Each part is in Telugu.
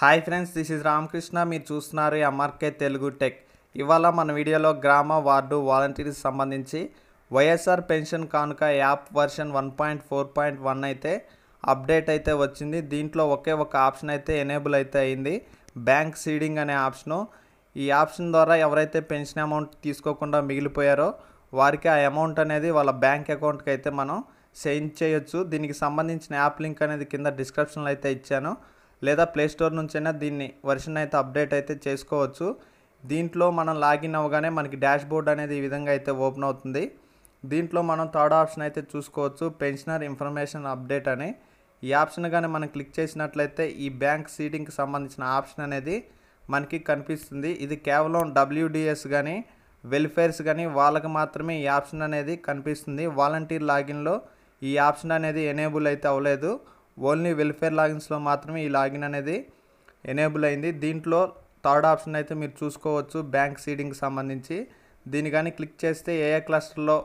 hi friends this is Ramakrishna మీరు చూస్తున్నారు ఎంఆర్కే తెలుగు టెక్ ఇవాళ మన వీడియోలో గ్రామ వార్డు వాలంటీర్స్ సంబంధించి వైఎస్ఆర్ పెన్షన్ కానుక app version one point four point one అయితే అప్డేట్ అయితే వచ్చింది దీంట్లో ఒకే ఒక ఆప్షన్ అయితే ఎనేబుల్ అయితే అయింది బ్యాంక్ సీడింగ్ అనే ఆప్షను ఈ ఆప్షన్ ద్వారా ఎవరైతే పెన్షన్ అమౌంట్ తీసుకోకుండా మిగిలిపోయారో వారికి ఆ అమౌంట్ అనేది వాళ్ళ బ్యాంక్ అకౌంట్కి అయితే మనం సెండ్ చేయొచ్చు దీనికి సంబంధించిన యాప్ లింక్ అనేది కింద డిస్క్రిప్షన్లో అయితే ఇచ్చాను లేదా ప్లేస్టోర్ నుంచైనా దీన్ని వర్షన్ అయితే అప్డేట్ అయితే చేసుకోవచ్చు దీంట్లో మనం లాగిన్ అవ్వగానే మనకి డాష్ బోర్డ్ అనేది ఈ విధంగా అయితే ఓపెన్ అవుతుంది దీంట్లో మనం థర్డ్ ఆప్షన్ అయితే చూసుకోవచ్చు పెన్షనర్ ఇన్ఫర్మేషన్ అప్డేట్ అని ఈ ఆప్షన్ కానీ మనం క్లిక్ చేసినట్లయితే ఈ బ్యాంక్ సీటింగ్కి సంబంధించిన ఆప్షన్ అనేది మనకి కనిపిస్తుంది ఇది కేవలం డబ్ల్యూడిఎస్ కానీ వెల్ఫేర్స్ కానీ వాళ్ళకి మాత్రమే ఈ ఆప్షన్ అనేది కనిపిస్తుంది వాలంటీర్ లాగిన్లో ఈ ఆప్షన్ అనేది ఎనేబుల్ అయితే అవ్వలేదు ఓన్లీ వెల్ఫేర్ లాగిన్స్లో మాత్రమే ఈ లాగిన్ అనేది ఎనేబుల్ అయింది దీంట్లో థర్డ్ ఆప్షన్ అయితే మీరు చూసుకోవచ్చు బ్యాంక్ సీడింగ్కి సంబంధించి దీని కానీ క్లిక్ చేస్తే ఏ ఏ క్లస్టర్లో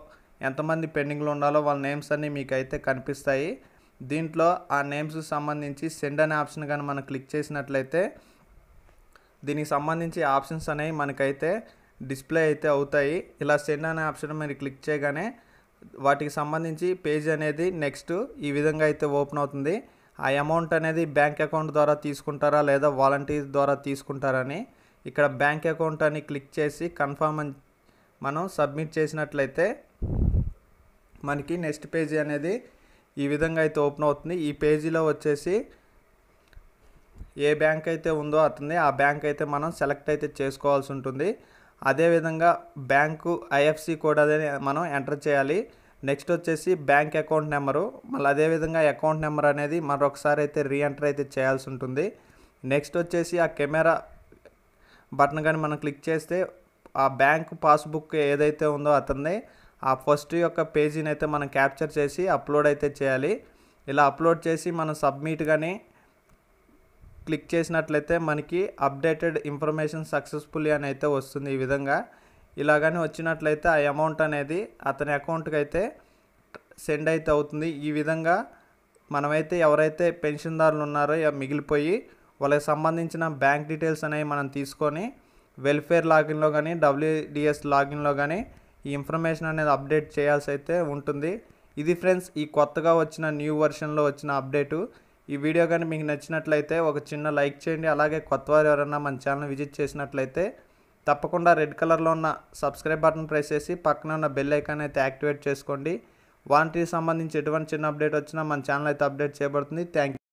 ఎంతమంది పెండింగ్లో ఉండాలో వాళ్ళ నేమ్స్ అన్నీ మీకు అయితే కనిపిస్తాయి దీంట్లో ఆ నేమ్స్కి సంబంధించి సెండ్ అనే ఆప్షన్ కానీ మనం క్లిక్ చేసినట్లయితే దీనికి సంబంధించి ఆప్షన్స్ అనేవి మనకైతే డిస్ప్లే అయితే అవుతాయి ఇలా సెండ్ అనే ఆప్షన్ మీరు క్లిక్ చేయగానే వాటికి సంబంధించి పేజ్ అనేది నెక్స్ట్ ఈ విధంగా అయితే ఓపెన్ అవుతుంది ఆ అమౌంట్ అనేది బ్యాంక్ అకౌంట్ ద్వారా తీసుకుంటారా లేదా వాలంటీర్ ద్వారా తీసుకుంటారని ఇక్కడ బ్యాంక్ అకౌంట్ అని క్లిక్ చేసి కన్ఫర్మ్ మనం సబ్మిట్ చేసినట్లయితే మనకి నెక్స్ట్ పేజీ అనేది ఈ విధంగా అయితే ఓపెన్ అవుతుంది ఈ పేజీలో వచ్చేసి ఏ బ్యాంక్ అయితే ఉందో అతన్ని ఆ బ్యాంక్ అయితే మనం సెలెక్ట్ అయితే చేసుకోవాల్సి ఉంటుంది అదేవిధంగా బ్యాంకు ఐఎఫ్సి కోడ్ అదే మనం ఎంటర్ చేయాలి నెక్స్ట్ వచ్చేసి బ్యాంక్ అకౌంట్ నెంబరు మళ్ళీ అదేవిధంగా అకౌంట్ నెంబర్ అనేది మరొకసారి అయితే రీఎంటర్ అయితే చేయాల్సి ఉంటుంది నెక్స్ట్ వచ్చేసి ఆ కెమెరా బటన్ కానీ మనం క్లిక్ చేస్తే ఆ బ్యాంక్ పాస్బుక్ ఏదైతే ఉందో అతన్ని ఆ ఫస్ట్ యొక్క పేజీని అయితే మనం క్యాప్చర్ చేసి అప్లోడ్ అయితే చేయాలి ఇలా అప్లోడ్ చేసి మనం సబ్మిట్ కానీ క్లిక్ చేసినట్లయితే మనకి అప్డేటెడ్ ఇన్ఫర్మేషన్ సక్సెస్ఫుల్లీ అని అయితే వస్తుంది ఈ విధంగా ఇలాగని వచ్చినట్లయితే ఆ అమౌంట్ అనేది అతని అకౌంట్కి అయితే సెండ్ అయితే అవుతుంది ఈ విధంగా మనమైతే ఎవరైతే పెన్షన్దారులు ఉన్నారో మిగిలిపోయి వాళ్ళకి సంబంధించిన బ్యాంక్ డీటెయిల్స్ అనేవి మనం తీసుకొని వెల్ఫేర్ లాగిన్లో కానీ డబ్ల్యూడిఎస్ లాగిన్లో కానీ ఈ ఇన్ఫర్మేషన్ అనేది అప్డేట్ చేయాల్సి అయితే ఉంటుంది ఇది ఫ్రెండ్స్ ఈ కొత్తగా వచ్చిన న్యూ వర్షన్లో వచ్చిన అప్డేటు ఈ వీడియో కానీ మీకు నచ్చినట్లయితే ఒక చిన్న లైక్ చేయండి అలాగే కొత్త వారు ఎవరైనా మన ఛానల్ విజిట్ చేసినట్లయితే తప్పకుండా రెడ్ కలర్లో ఉన్న సబ్స్క్రైబ్ బటన్ ప్రెస్ చేసి పక్కన ఉన్న బెల్ ఐకాన్ అయితే యాక్టివేట్ చేసుకోండి వాటికి సంబంధించి ఎటువంటి చిన్న అప్డేట్ వచ్చినా మన ఛానల్ అయితే అప్డేట్ చేయబడుతుంది థ్యాంక్